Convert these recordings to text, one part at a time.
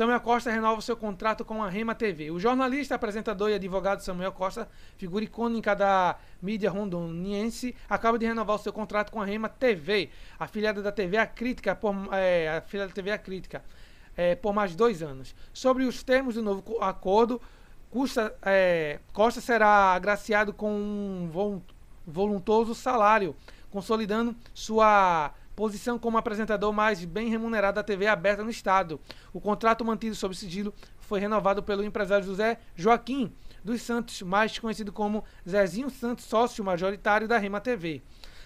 Samuel Costa renova seu contrato com a Rema TV. O jornalista, apresentador e advogado Samuel Costa, figura icônica da mídia rondoniense, acaba de renovar o seu contrato com a Rema TV, afiliada da TV é A Crítica, por, é, afiliada da TV é A Crítica, é, por mais dois anos. Sobre os termos do novo acordo, é, Costa será agraciado com um voluntoso salário, consolidando sua posição como apresentador mais bem remunerado da TV aberta no estado. O contrato mantido sob sigilo foi renovado pelo empresário José Joaquim dos Santos, mais conhecido como Zezinho Santos, sócio majoritário da Rema TV.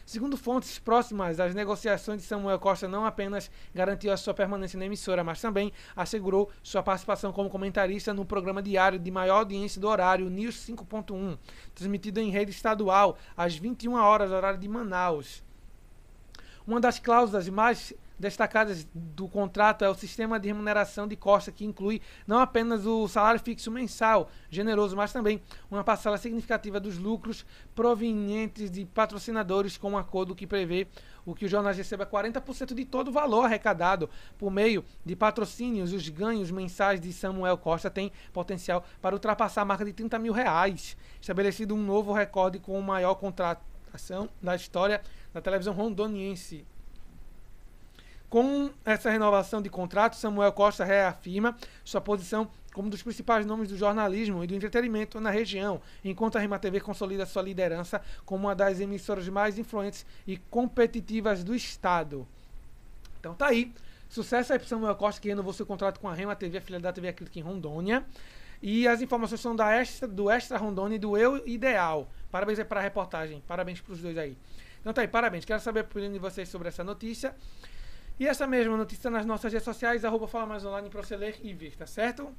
Segundo fontes próximas, as negociações de Samuel Costa não apenas garantiu a sua permanência na emissora, mas também assegurou sua participação como comentarista no programa diário de maior audiência do horário News 5.1, transmitido em rede estadual às 21 horas horário de Manaus. Uma das cláusulas mais destacadas do contrato é o sistema de remuneração de Costa, que inclui não apenas o salário fixo mensal generoso, mas também uma parcela significativa dos lucros provenientes de patrocinadores, com um acordo que prevê o que o jornal receba 40% de todo o valor arrecadado por meio de patrocínios. Os ganhos mensais de Samuel Costa têm potencial para ultrapassar a marca de 30 mil reais, estabelecido um novo recorde com o maior contrato participação da história da televisão rondoniense. Com essa renovação de contrato, Samuel Costa reafirma sua posição como um dos principais nomes do jornalismo e do entretenimento na região, enquanto a Rima TV consolida sua liderança como uma das emissoras mais influentes e competitivas do estado. Então tá aí. Sucesso aí para Samuel Costa, que renovou seu contrato com a Rema TV, a filha da TV Acrílica em Rondônia. E as informações são da extra, do Extra Rondônia e do Eu Ideal. Parabéns aí para a reportagem. Parabéns para os dois aí. Então tá aí, parabéns. Quero saber a opinião de vocês sobre essa notícia. E essa mesma notícia nas nossas redes sociais, arroba Fala Mais Online para você ler e ver, tá certo?